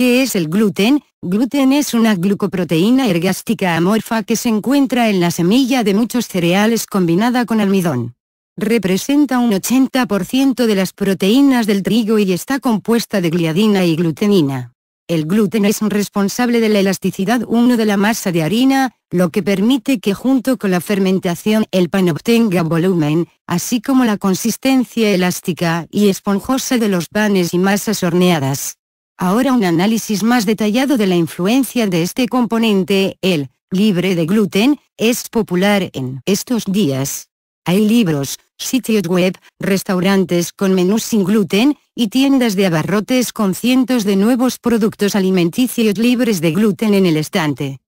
¿Qué es el gluten? Gluten es una glucoproteína ergástica amorfa que se encuentra en la semilla de muchos cereales combinada con almidón. Representa un 80% de las proteínas del trigo y está compuesta de gliadina y glutenina. El gluten es responsable de la elasticidad 1 de la masa de harina, lo que permite que junto con la fermentación el pan obtenga volumen, así como la consistencia elástica y esponjosa de los panes y masas horneadas. Ahora un análisis más detallado de la influencia de este componente, el libre de gluten, es popular en estos días. Hay libros, sitios web, restaurantes con menús sin gluten, y tiendas de abarrotes con cientos de nuevos productos alimenticios libres de gluten en el estante.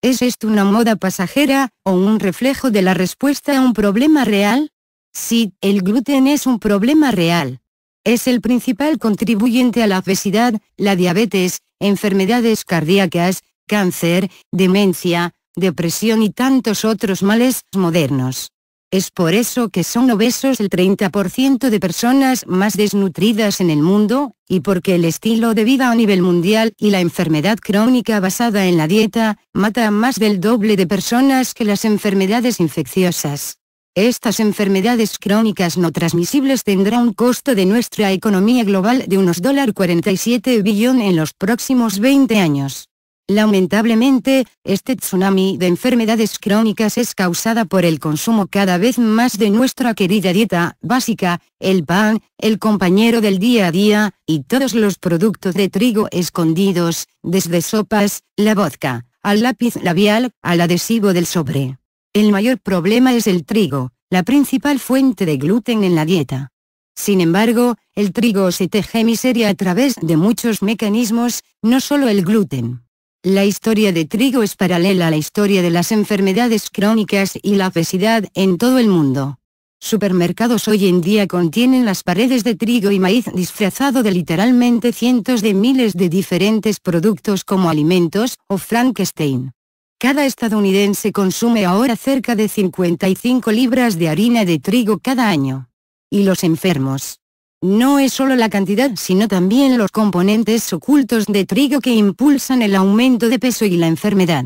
¿Es esto una moda pasajera, o un reflejo de la respuesta a un problema real? Sí, el gluten es un problema real es el principal contribuyente a la obesidad, la diabetes, enfermedades cardíacas, cáncer, demencia, depresión y tantos otros males modernos. Es por eso que son obesos el 30% de personas más desnutridas en el mundo, y porque el estilo de vida a nivel mundial y la enfermedad crónica basada en la dieta, mata a más del doble de personas que las enfermedades infecciosas. Estas enfermedades crónicas no transmisibles tendrá un costo de nuestra economía global de unos $47 billón en los próximos 20 años. Lamentablemente, este tsunami de enfermedades crónicas es causada por el consumo cada vez más de nuestra querida dieta básica, el pan, el compañero del día a día, y todos los productos de trigo escondidos, desde sopas, la vodka, al lápiz labial, al adhesivo del sobre. El mayor problema es el trigo, la principal fuente de gluten en la dieta. Sin embargo, el trigo se teje miseria a través de muchos mecanismos, no solo el gluten. La historia de trigo es paralela a la historia de las enfermedades crónicas y la obesidad en todo el mundo. Supermercados hoy en día contienen las paredes de trigo y maíz disfrazado de literalmente cientos de miles de diferentes productos como alimentos o Frankenstein. Cada estadounidense consume ahora cerca de 55 libras de harina de trigo cada año. Y los enfermos. No es solo la cantidad sino también los componentes ocultos de trigo que impulsan el aumento de peso y la enfermedad.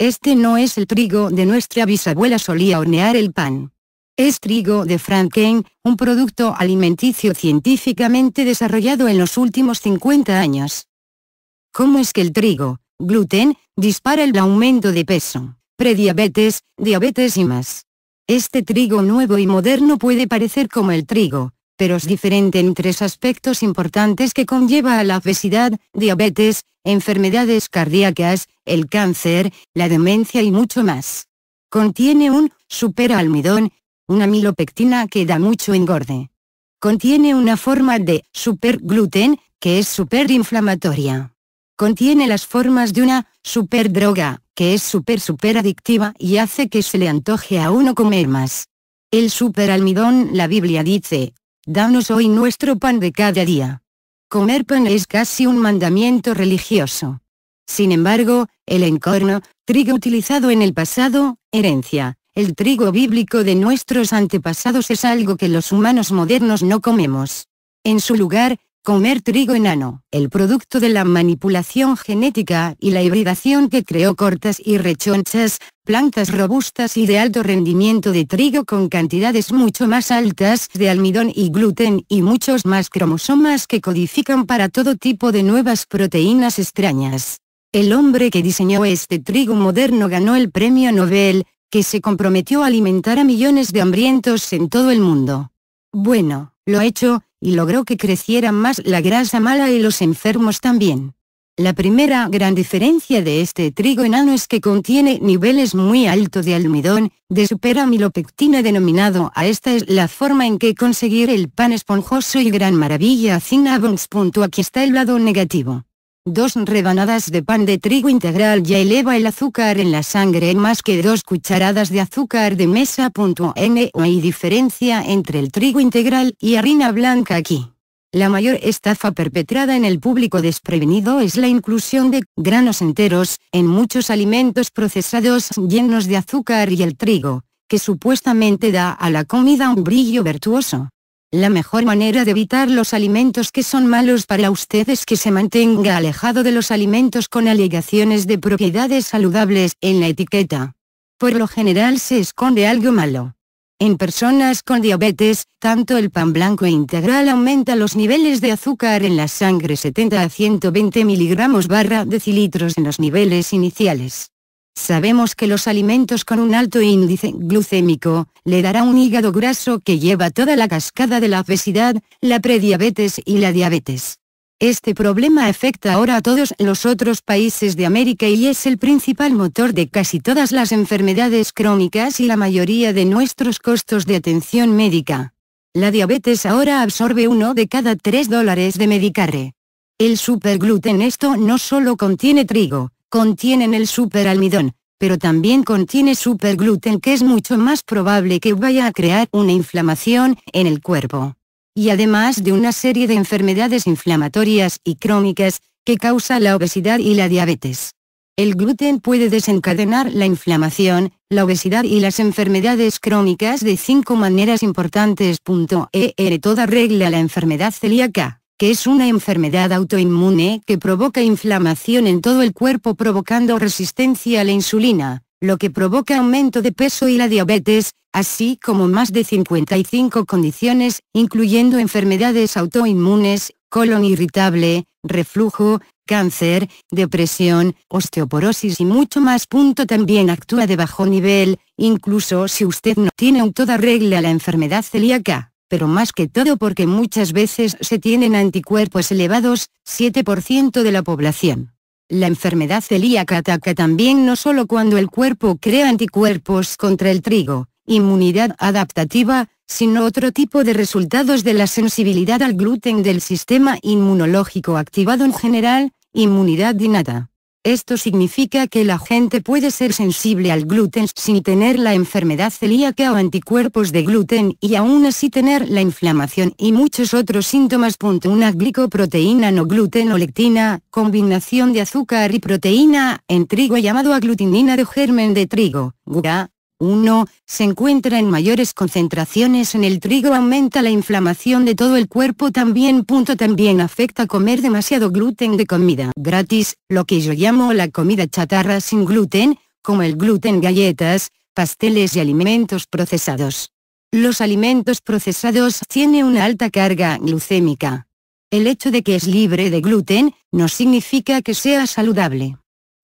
Este no es el trigo de nuestra bisabuela solía hornear el pan. Es trigo de Franken, un producto alimenticio científicamente desarrollado en los últimos 50 años. ¿Cómo es que el trigo, gluten, dispara el aumento de peso, prediabetes, diabetes y más. Este trigo nuevo y moderno puede parecer como el trigo, pero es diferente en tres aspectos importantes que conlleva a la obesidad, diabetes, enfermedades cardíacas, el cáncer, la demencia y mucho más. Contiene un almidón, una milopectina que da mucho engorde. Contiene una forma de supergluten, que es inflamatoria. Contiene las formas de una droga, que es súper súper adictiva y hace que se le antoje a uno comer más. El super almidón, la Biblia dice, danos hoy nuestro pan de cada día. Comer pan es casi un mandamiento religioso. Sin embargo, el encorno, trigo utilizado en el pasado, herencia, el trigo bíblico de nuestros antepasados es algo que los humanos modernos no comemos. En su lugar, comer trigo enano, el producto de la manipulación genética y la hibridación que creó cortas y rechonchas, plantas robustas y de alto rendimiento de trigo con cantidades mucho más altas de almidón y gluten y muchos más cromosomas que codifican para todo tipo de nuevas proteínas extrañas. El hombre que diseñó este trigo moderno ganó el premio Nobel, que se comprometió a alimentar a millones de hambrientos en todo el mundo. Bueno, lo hecho, y logró que creciera más la grasa mala y los enfermos también. La primera gran diferencia de este trigo enano es que contiene niveles muy altos de almidón, de superamilopectina denominado a esta es la forma en que conseguir el pan esponjoso y gran maravilla Punto. Aquí está el lado negativo. Dos rebanadas de pan de trigo integral ya eleva el azúcar en la sangre en más que dos cucharadas de azúcar de mesa. N hay diferencia entre el trigo integral y harina blanca aquí. La mayor estafa perpetrada en el público desprevenido es la inclusión de granos enteros en muchos alimentos procesados llenos de azúcar y el trigo, que supuestamente da a la comida un brillo virtuoso. La mejor manera de evitar los alimentos que son malos para usted es que se mantenga alejado de los alimentos con alegaciones de propiedades saludables en la etiqueta. Por lo general se esconde algo malo. En personas con diabetes, tanto el pan blanco e integral aumenta los niveles de azúcar en la sangre 70 a 120 miligramos barra decilitros en los niveles iniciales. Sabemos que los alimentos con un alto índice glucémico, le dará un hígado graso que lleva toda la cascada de la obesidad, la prediabetes y la diabetes. Este problema afecta ahora a todos los otros países de América y es el principal motor de casi todas las enfermedades crónicas y la mayoría de nuestros costos de atención médica. La diabetes ahora absorbe uno de cada tres dólares de Medicare. El supergluten esto no solo contiene trigo, contienen el superalmidón, pero también contiene supergluten que es mucho más probable que vaya a crear una inflamación en el cuerpo. Y además de una serie de enfermedades inflamatorias y crónicas, que causa la obesidad y la diabetes. El gluten puede desencadenar la inflamación, la obesidad y las enfermedades crónicas de cinco maneras importantes. ER toda regla la enfermedad celíaca que es una enfermedad autoinmune que provoca inflamación en todo el cuerpo provocando resistencia a la insulina, lo que provoca aumento de peso y la diabetes, así como más de 55 condiciones, incluyendo enfermedades autoinmunes, colon irritable, reflujo, cáncer, depresión, osteoporosis y mucho más. Punto también actúa de bajo nivel, incluso si usted no tiene en toda regla la enfermedad celíaca pero más que todo porque muchas veces se tienen anticuerpos elevados, 7% de la población. La enfermedad celíaca ataca también no solo cuando el cuerpo crea anticuerpos contra el trigo, inmunidad adaptativa, sino otro tipo de resultados de la sensibilidad al gluten del sistema inmunológico activado en general, inmunidad dinata. Esto significa que la gente puede ser sensible al gluten sin tener la enfermedad celíaca o anticuerpos de gluten y aún así tener la inflamación y muchos otros síntomas. Una glicoproteína no gluten o lectina, combinación de azúcar y proteína en trigo llamado aglutinina de germen de trigo, 1. Se encuentra en mayores concentraciones en el trigo aumenta la inflamación de todo el cuerpo también. Punto, también afecta comer demasiado gluten de comida gratis, lo que yo llamo la comida chatarra sin gluten, como el gluten galletas, pasteles y alimentos procesados. Los alimentos procesados tienen una alta carga glucémica. El hecho de que es libre de gluten, no significa que sea saludable.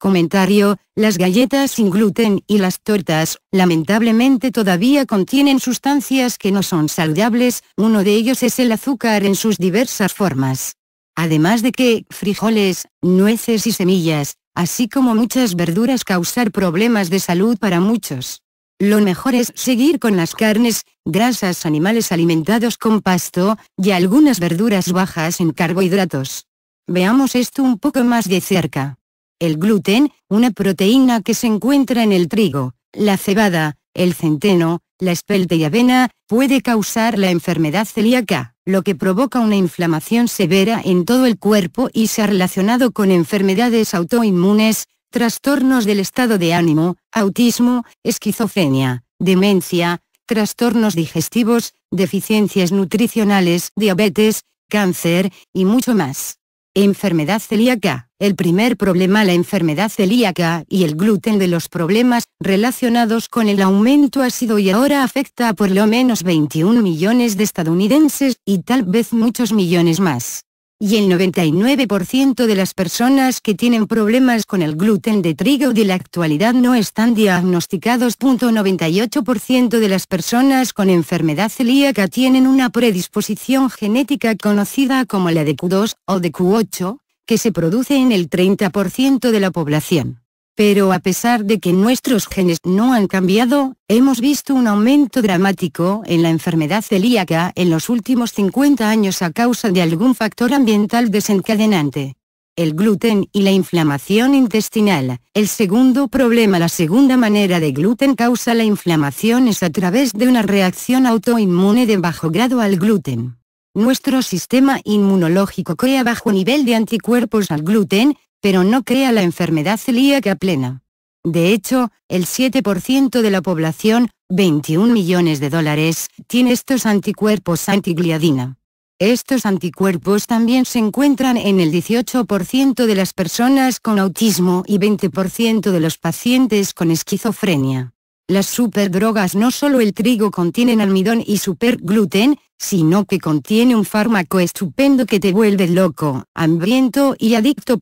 Comentario, las galletas sin gluten y las tortas, lamentablemente todavía contienen sustancias que no son saludables, uno de ellos es el azúcar en sus diversas formas. Además de que, frijoles, nueces y semillas, así como muchas verduras causar problemas de salud para muchos. Lo mejor es seguir con las carnes, grasas animales alimentados con pasto, y algunas verduras bajas en carbohidratos. Veamos esto un poco más de cerca. El gluten, una proteína que se encuentra en el trigo, la cebada, el centeno, la espelta y avena, puede causar la enfermedad celíaca, lo que provoca una inflamación severa en todo el cuerpo y se ha relacionado con enfermedades autoinmunes, trastornos del estado de ánimo, autismo, esquizofrenia, demencia, trastornos digestivos, deficiencias nutricionales, diabetes, cáncer, y mucho más. Enfermedad celíaca el primer problema la enfermedad celíaca y el gluten de los problemas relacionados con el aumento ha sido y ahora afecta a por lo menos 21 millones de estadounidenses y tal vez muchos millones más. Y el 99% de las personas que tienen problemas con el gluten de trigo de la actualidad no están diagnosticados. 98% de las personas con enfermedad celíaca tienen una predisposición genética conocida como la de Q2 o de Q8, que se produce en el 30% de la población. Pero a pesar de que nuestros genes no han cambiado, hemos visto un aumento dramático en la enfermedad celíaca en los últimos 50 años a causa de algún factor ambiental desencadenante. El gluten y la inflamación intestinal. El segundo problema La segunda manera de gluten causa la inflamación es a través de una reacción autoinmune de bajo grado al gluten. Nuestro sistema inmunológico crea bajo nivel de anticuerpos al gluten, pero no crea la enfermedad celíaca plena. De hecho, el 7% de la población, 21 millones de dólares, tiene estos anticuerpos antigliadina. Estos anticuerpos también se encuentran en el 18% de las personas con autismo y 20% de los pacientes con esquizofrenia. Las superdrogas no solo el trigo contienen almidón y supergluten, sino que contiene un fármaco estupendo que te vuelve loco, hambriento y adicto.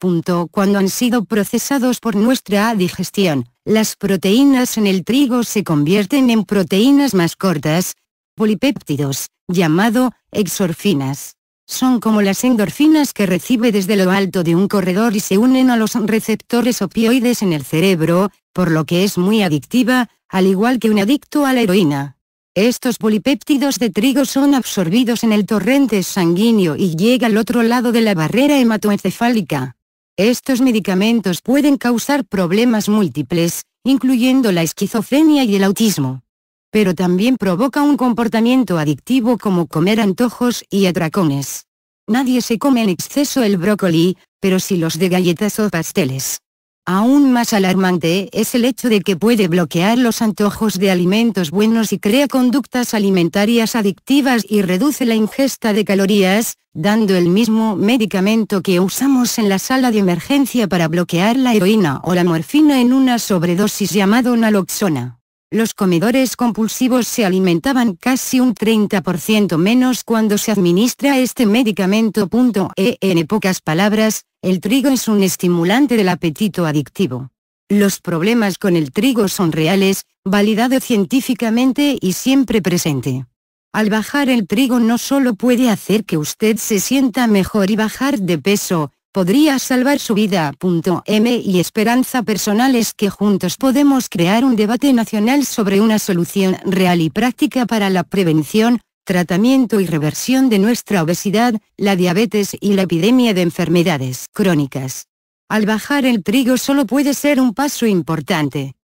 Cuando han sido procesados por nuestra digestión, las proteínas en el trigo se convierten en proteínas más cortas, polipéptidos, llamado exorfinas. Son como las endorfinas que recibe desde lo alto de un corredor y se unen a los receptores opioides en el cerebro, por lo que es muy adictiva, al igual que un adicto a la heroína. Estos polipéptidos de trigo son absorbidos en el torrente sanguíneo y llega al otro lado de la barrera hematoencefálica. Estos medicamentos pueden causar problemas múltiples, incluyendo la esquizofrenia y el autismo. Pero también provoca un comportamiento adictivo como comer antojos y atracones. Nadie se come en exceso el brócoli, pero sí los de galletas o pasteles. Aún más alarmante es el hecho de que puede bloquear los antojos de alimentos buenos y crea conductas alimentarias adictivas y reduce la ingesta de calorías, dando el mismo medicamento que usamos en la sala de emergencia para bloquear la heroína o la morfina en una sobredosis llamado naloxona los comedores compulsivos se alimentaban casi un 30% menos cuando se administra este medicamento. E. en pocas palabras, el trigo es un estimulante del apetito adictivo. Los problemas con el trigo son reales, validado científicamente y siempre presente. Al bajar el trigo no solo puede hacer que usted se sienta mejor y bajar de peso, podría salvar su vida. M y Esperanza Personal es que juntos podemos crear un debate nacional sobre una solución real y práctica para la prevención, tratamiento y reversión de nuestra obesidad, la diabetes y la epidemia de enfermedades crónicas. Al bajar el trigo solo puede ser un paso importante.